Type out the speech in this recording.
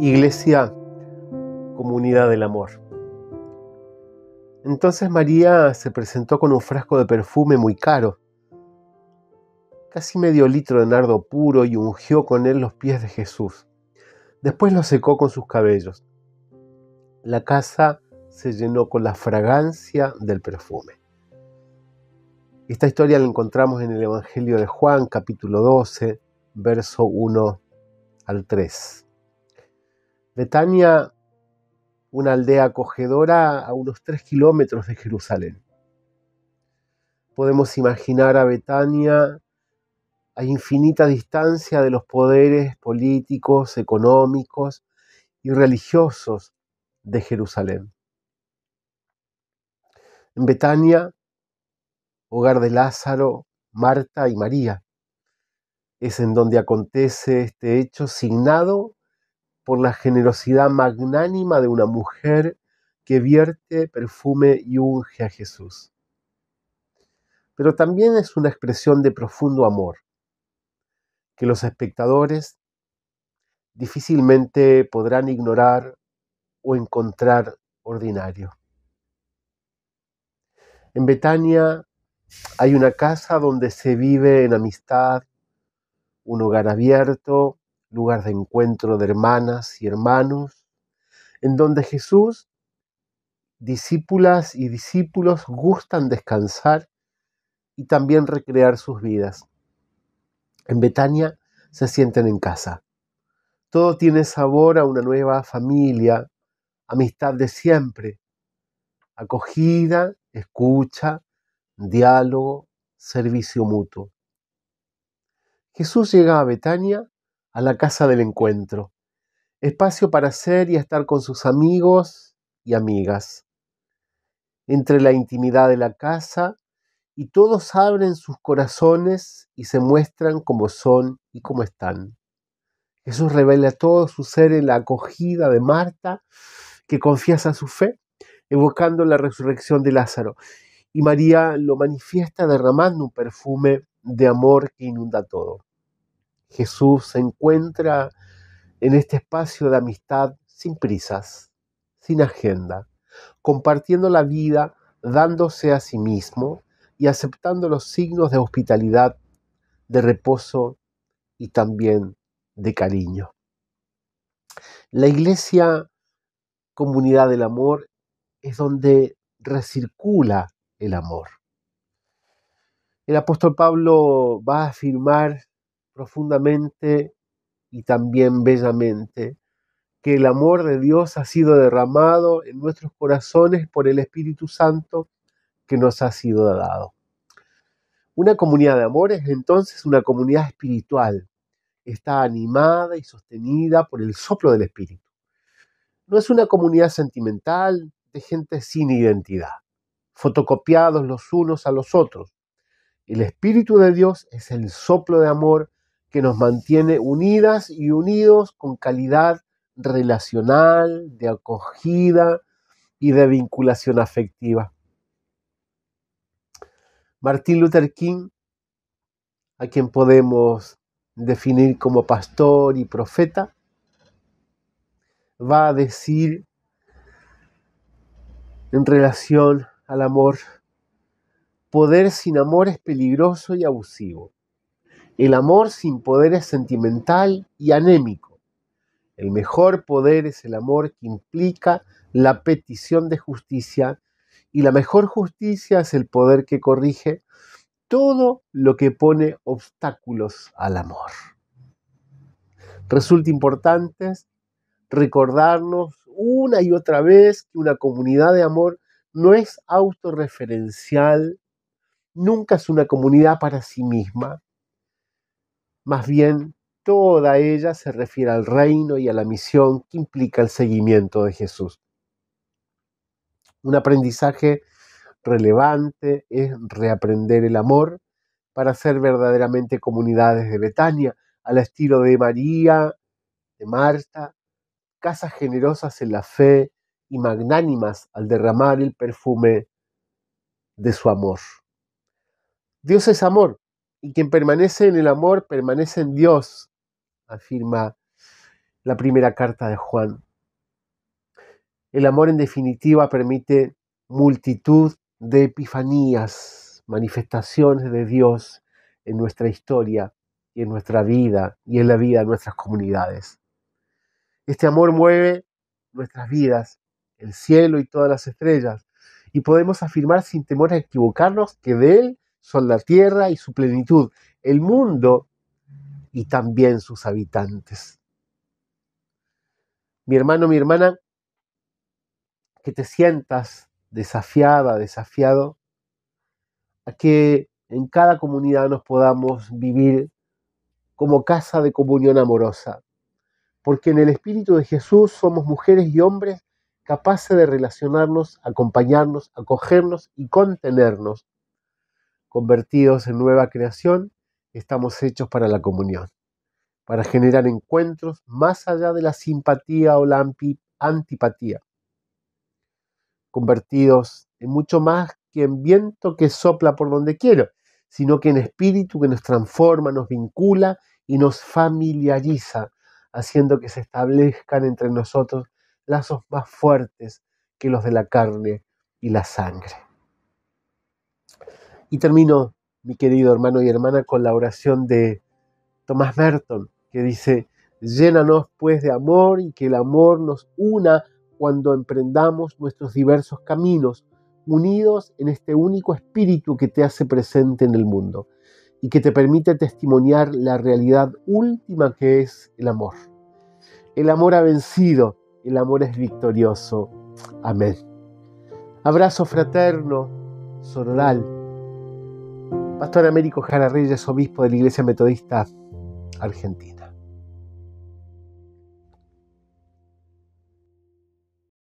Iglesia, comunidad del amor. Entonces María se presentó con un frasco de perfume muy caro, casi medio litro de nardo puro y ungió con él los pies de Jesús. Después lo secó con sus cabellos. La casa se llenó con la fragancia del perfume. Esta historia la encontramos en el Evangelio de Juan, capítulo 12, verso 1 al 3. Betania, una aldea acogedora a unos tres kilómetros de Jerusalén. Podemos imaginar a Betania a infinita distancia de los poderes políticos, económicos y religiosos de Jerusalén. En Betania, hogar de Lázaro, Marta y María, es en donde acontece este hecho signado por la generosidad magnánima de una mujer que vierte perfume y unge a Jesús. Pero también es una expresión de profundo amor, que los espectadores difícilmente podrán ignorar o encontrar ordinario. En Betania hay una casa donde se vive en amistad, un hogar abierto lugar de encuentro de hermanas y hermanos, en donde Jesús, discípulas y discípulos gustan descansar y también recrear sus vidas. En Betania se sienten en casa. Todo tiene sabor a una nueva familia, amistad de siempre, acogida, escucha, diálogo, servicio mutuo. Jesús llega a Betania a la casa del encuentro, espacio para ser y estar con sus amigos y amigas. Entre la intimidad de la casa y todos abren sus corazones y se muestran como son y como están. Jesús revela todo su ser en la acogida de Marta, que confiesa su fe, evocando la resurrección de Lázaro. Y María lo manifiesta derramando un perfume de amor que inunda todo. Jesús se encuentra en este espacio de amistad sin prisas, sin agenda, compartiendo la vida, dándose a sí mismo y aceptando los signos de hospitalidad, de reposo y también de cariño. La iglesia, comunidad del amor, es donde recircula el amor. El apóstol Pablo va a afirmar profundamente y también bellamente que el amor de Dios ha sido derramado en nuestros corazones por el Espíritu Santo que nos ha sido dado. Una comunidad de amor es entonces una comunidad espiritual. Está animada y sostenida por el soplo del Espíritu. No es una comunidad sentimental de gente sin identidad, fotocopiados los unos a los otros. El Espíritu de Dios es el soplo de amor que nos mantiene unidas y unidos con calidad relacional, de acogida y de vinculación afectiva. Martín Luther King, a quien podemos definir como pastor y profeta, va a decir en relación al amor, poder sin amor es peligroso y abusivo. El amor sin poder es sentimental y anémico. El mejor poder es el amor que implica la petición de justicia y la mejor justicia es el poder que corrige todo lo que pone obstáculos al amor. Resulta importante recordarnos una y otra vez que una comunidad de amor no es autorreferencial, nunca es una comunidad para sí misma, más bien, toda ella se refiere al reino y a la misión que implica el seguimiento de Jesús. Un aprendizaje relevante es reaprender el amor para ser verdaderamente comunidades de Betania, al estilo de María, de Marta, casas generosas en la fe y magnánimas al derramar el perfume de su amor. Dios es amor y quien permanece en el amor permanece en Dios, afirma la primera carta de Juan. El amor en definitiva permite multitud de epifanías, manifestaciones de Dios en nuestra historia y en nuestra vida y en la vida de nuestras comunidades. Este amor mueve nuestras vidas, el cielo y todas las estrellas, y podemos afirmar sin temor a equivocarnos que de Él son la tierra y su plenitud, el mundo y también sus habitantes. Mi hermano, mi hermana, que te sientas desafiada, desafiado, a que en cada comunidad nos podamos vivir como casa de comunión amorosa, porque en el Espíritu de Jesús somos mujeres y hombres capaces de relacionarnos, acompañarnos, acogernos y contenernos convertidos en nueva creación, estamos hechos para la comunión, para generar encuentros más allá de la simpatía o la antipatía, convertidos en mucho más que en viento que sopla por donde quiero, sino que en espíritu que nos transforma, nos vincula y nos familiariza, haciendo que se establezcan entre nosotros lazos más fuertes que los de la carne y la sangre. Y termino, mi querido hermano y hermana, con la oración de Tomás Merton, que dice, llénanos pues de amor y que el amor nos una cuando emprendamos nuestros diversos caminos, unidos en este único espíritu que te hace presente en el mundo y que te permite testimoniar la realidad última que es el amor. El amor ha vencido, el amor es victorioso. Amén. Abrazo fraterno, sororal Pastor Américo Jara Reyes, obispo de la Iglesia Metodista Argentina.